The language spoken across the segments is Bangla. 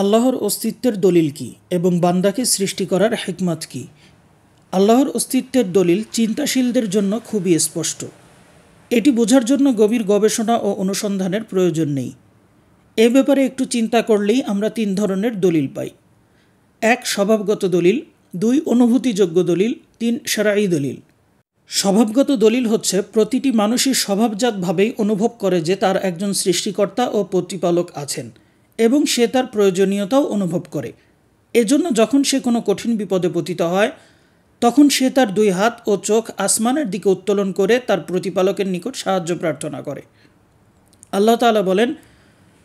আল্লাহর অস্তিত্বের দলিল কি এবং বান্দাকে সৃষ্টি করার হেকমত কি আল্লাহর অস্তিত্বের দলিল চিন্তাশীলদের জন্য খুবই স্পষ্ট এটি বোঝার জন্য গভীর গবেষণা ও অনুসন্ধানের প্রয়োজন নেই এ ব্যাপারে একটু চিন্তা করলেই আমরা তিন ধরনের দলিল পাই এক স্বভাবগত দলিল দুই অনুভূতিযোগ্য দলিল তিন সেরাই দলিল স্বভাবগত দলিল হচ্ছে প্রতিটি মানুষই স্বভাবজাতভাবেই অনুভব করে যে তার একজন সৃষ্টিকর্তা ও প্রতিপালক আছেন এবং সে তার প্রয়োজনীয়তাও অনুভব করে এজন্য যখন সে কোনো কঠিন বিপদে পতিত হয় তখন সে তার দুই হাত ও চোখ আসমানের দিকে উত্তোলন করে তার প্রতিপালকের নিকট সাহায্য প্রার্থনা করে আল্লাহ তালা বলেন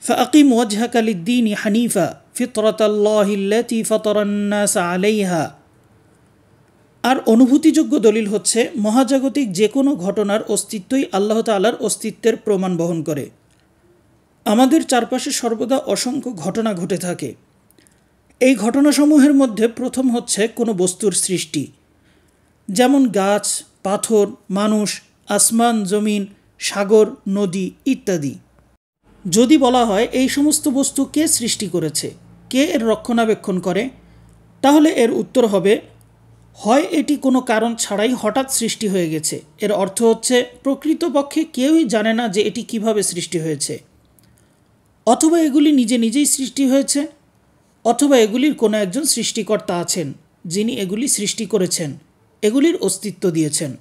ফাকিম আলিদ্দিন হানিফা ফিতরাতাল্লাহিল্লাতি ফতরান্নাস আলাইহা আর অনুভূতিযোগ্য দলিল হচ্ছে মহাজাগতিক যে কোনো ঘটনার অস্তিত্বই আল্লাহ তালার অস্তিত্বের প্রমাণ বহন করে আমাদের চারপাশে সর্বদা অসংখ্য ঘটনা ঘটে থাকে এই ঘটনাসমূহের মধ্যে প্রথম হচ্ছে কোনো বস্তুর সৃষ্টি যেমন গাছ পাথর মানুষ আসমান জমিন সাগর নদী ইত্যাদি যদি বলা হয় এই সমস্ত বস্তু কে সৃষ্টি করেছে কে এর রক্ষণাবেক্ষণ করে তাহলে এর উত্তর হবে হয় এটি কোনো কারণ ছাড়াই হঠাৎ সৃষ্টি হয়ে গেছে এর অর্থ হচ্ছে প্রকৃতপক্ষে কেউই জানে না যে এটি কিভাবে সৃষ্টি হয়েছে অথবা এগুলি নিজে নিজেই সৃষ্টি হয়েছে অথবা এগুলির কোনো একজন সৃষ্টিকর্তা আছেন যিনি এগুলি সৃষ্টি করেছেন এগুলির অস্তিত্ব দিয়েছেন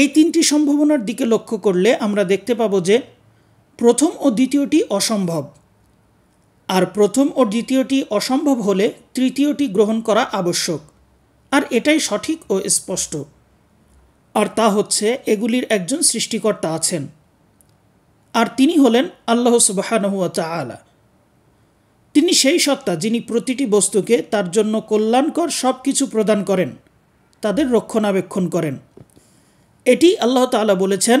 এই তিনটি সম্ভাবনার দিকে লক্ষ্য করলে আমরা দেখতে পাব যে প্রথম ও দ্বিতীয়টি অসম্ভব আর প্রথম ও দ্বিতীয়টি অসম্ভব হলে তৃতীয়টি গ্রহণ করা আবশ্যক আর এটাই সঠিক ও স্পষ্ট আর তা হচ্ছে এগুলির একজন সৃষ্টিকর্তা আছেন আর তিনি হলেন আল্লাহ সুবাহানহুয়া আলা তিনি সেই সত্তা যিনি প্রতিটি বস্তুকে তার জন্য কল্যাণকর সব কিছু প্রদান করেন তাদের রক্ষণাবেক্ষণ করেন এটি আল্লাহ তালা বলেছেন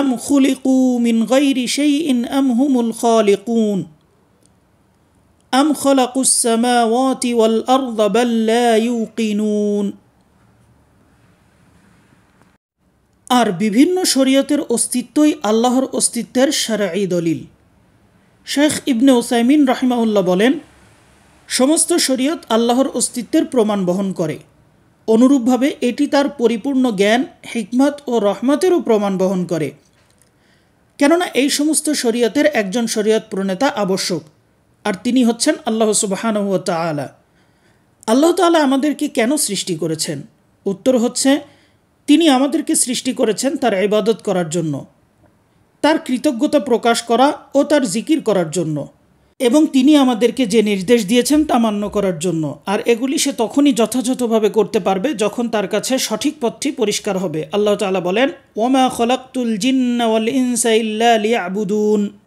আম খুলিকু মিন গৈরি সেই ইন আম হুমুল খলিকুন আম খলাকুসামাওয়াতি ওয়াল আরদ বাল্লা ইউকিনুন আর বিভিন্ন শরীয়তের অস্তিত্বই আল্লাহর অস্তিত্বের সারাই দলিল শেখ ইবনে ওসাইমিন রাহিমাউল্লাহ বলেন সমস্ত শরীয়ত আল্লাহর অস্তিত্বের প্রমাণ বহন করে অনুরূপভাবে এটি তার পরিপূর্ণ জ্ঞান হিকমত ও রহমতেরও প্রমাণ বহন করে কেননা এই সমস্ত শরীয়তের একজন শরীয়ত প্রণেতা আবশ্যক আর তিনি হচ্ছেন আল্লাহ সুবাহান তালা আল্লাহ তালা আমাদেরকে কেন সৃষ্টি করেছেন উত্তর হচ্ছে তিনি আমাদেরকে সৃষ্টি করেছেন তার ইবাদত করার জন্য তার কৃতজ্ঞতা প্রকাশ করা ও তার জিকির করার জন্য এবং তিনি আমাদেরকে যে নির্দেশ দিয়েছেন তা মান্য করার জন্য আর এগুলি সে তখনই যথাযথভাবে করতে পারবে যখন তার কাছে সঠিক পথটি পরিষ্কার হবে আল্লাহ তালা বলেন ওমা খলাক্তুল জিন্নাওয়াল ইনসা ইল্লা